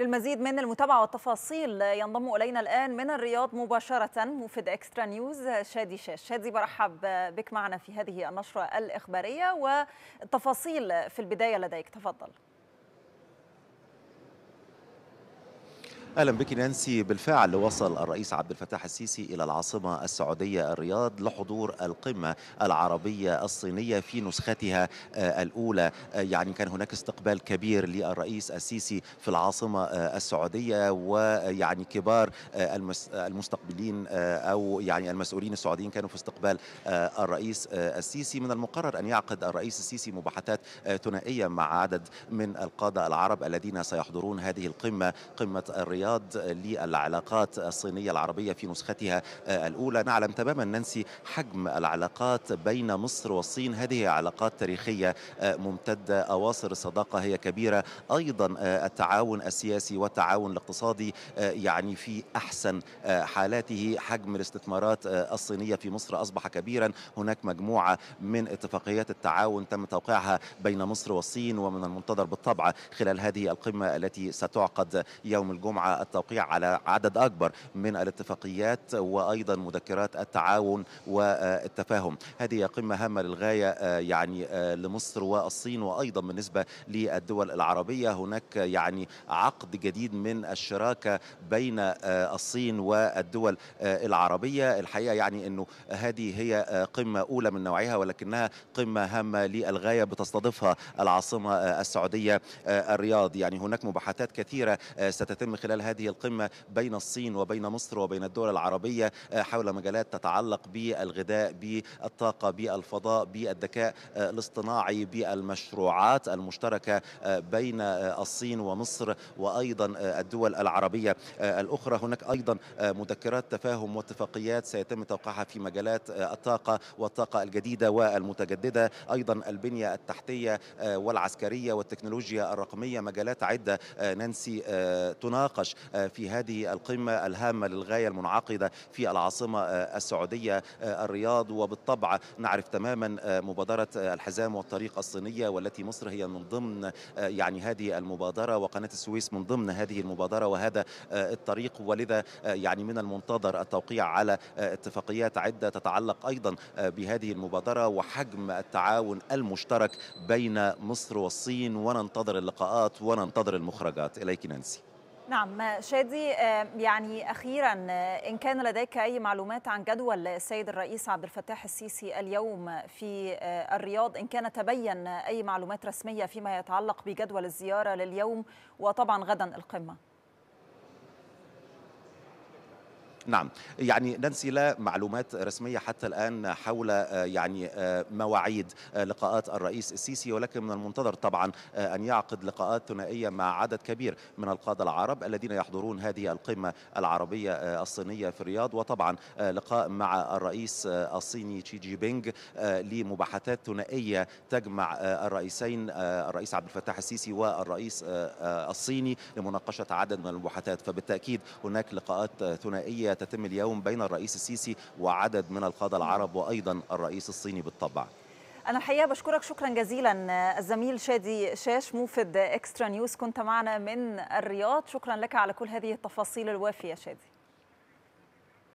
للمزيد من المتابعة والتفاصيل ينضم إلينا الآن من الرياض مباشرة موفد إكسترا نيوز شادي شاش شادي برحب بك معنا في هذه النشرة الإخبارية والتفاصيل في البداية لديك تفضل اهلا بك نانسي بالفعل وصل الرئيس عبد الفتاح السيسي الى العاصمه السعوديه الرياض لحضور القمه العربيه الصينيه في نسختها آه، الاولى آه، يعني كان هناك استقبال كبير للرئيس السيسي في العاصمه آه، السعوديه ويعني كبار المستقبلين او يعني المسؤولين السعوديين كانوا في استقبال الرئيس السيسي من المقرر ان يعقد الرئيس السيسي مباحثات ثنائيه مع عدد من القاده العرب الذين سيحضرون هذه القمه قمه الرياض الرياض للعلاقات الصينية العربية في نسختها آه، الأولى نعلم تماما ننسي حجم العلاقات بين مصر والصين هذه علاقات تاريخية آه، ممتدة أواصر الصداقة هي كبيرة أيضا آه، التعاون السياسي والتعاون الاقتصادي يعني في أحسن حالاته حجم الاستثمارات الصينية في مصر أصبح كبيرا هناك مجموعة من اتفاقيات التعاون تم توقيعها بين مصر والصين ومن المنتظر بالطبع خلال هذه القمة التي ستعقد يوم الجمعة التوقيع على عدد أكبر من الاتفاقيات وأيضا مذكرات التعاون والتفاهم هذه قمة هامة للغاية آه، يعني آه، لمصر والصين وأيضا بالنسبة للدول العربية هناك يعني عقد جديد من الشراكة بين آه، الصين والدول العربية الحقيقة يعني أنه هذه هي قمة أولى من نوعها ولكنها قمة هامة للغاية بتستضيفها العاصمة السعودية الرياض يعني هناك مباحثات كثيرة ستتم خلال خلال هذه القمة بين الصين وبين مصر وبين الدول العربية آه، حول مجالات تتعلق بالغذاء بالطاقة بالفضاء بالذكاء آه، الاصطناعي بالمشروعات المشتركة آه، بين الصين ومصر وأيضا الدول العربية الأخرى هناك أيضا مذكرات تفاهم واتفاقيات سيتم توقيعها في مجالات الطاقة والطاقة الجديدة والمتجددة أيضا البنية التحتية والعسكرية والتكنولوجيا الرقمية مجالات عدة نانسي تناقش النقاش آه، في هذه القمة الهامة للغاية المنعقدة في العاصمة آه، السعودية آه، الرياض وبالطبع نعرف تماما مبادرة الحزام والطريق الصينية والتي مصر هي من ضمن يعني هذه المبادرة وقناة السويس من ضمن هذه المبادرة وهذا الطريق ولذا يعني من المنتظر التوقيع على اتفاقيات عدة تتعلق أيضا بهذه المبادرة وحجم التعاون المشترك بين مصر والصين وننتظر اللقاءات وننتظر المخرجات إليك نانسي نعم شادي يعني أخيرا إن كان لديك أي معلومات عن جدول السيد الرئيس عبد الفتاح السيسي اليوم في آه، الرياض إن كان تبين أي معلومات رسمية فيما يتعلق بجدول الزيارة لليوم وطبعا غدا القمة نعم يعني ننسي لا معلومات رسمية حتى الآن حول آه، يعني آه، مواعيد آه، لقاءات الرئيس السيسي ولكن من المنتظر طبعا أن يعقد لقاءات ثنائية مع عدد كبير من القادة العرب الذين يحضرون هذه القمة العربية الصينية في الرياض وطبعا لقاء مع الرئيس الصيني تشي جي بينغ لمباحثات ثنائية تجمع الرئيسين الرئيس عبد الفتاح السيسي والرئيس الصيني لمناقشة عدد من المباحثات فبالتأكيد هناك لقاءات ثنائية تتم اليوم بين الرئيس السيسي وعدد من القادة العرب وأيضا الرئيس الصيني بالطبع أنا الحقيقة بشكرك شكرا جزيلا الزميل شادي شاش موفد إكسترا نيوز كنت معنا من الرياض شكرا لك على كل هذه التفاصيل الوافية شادي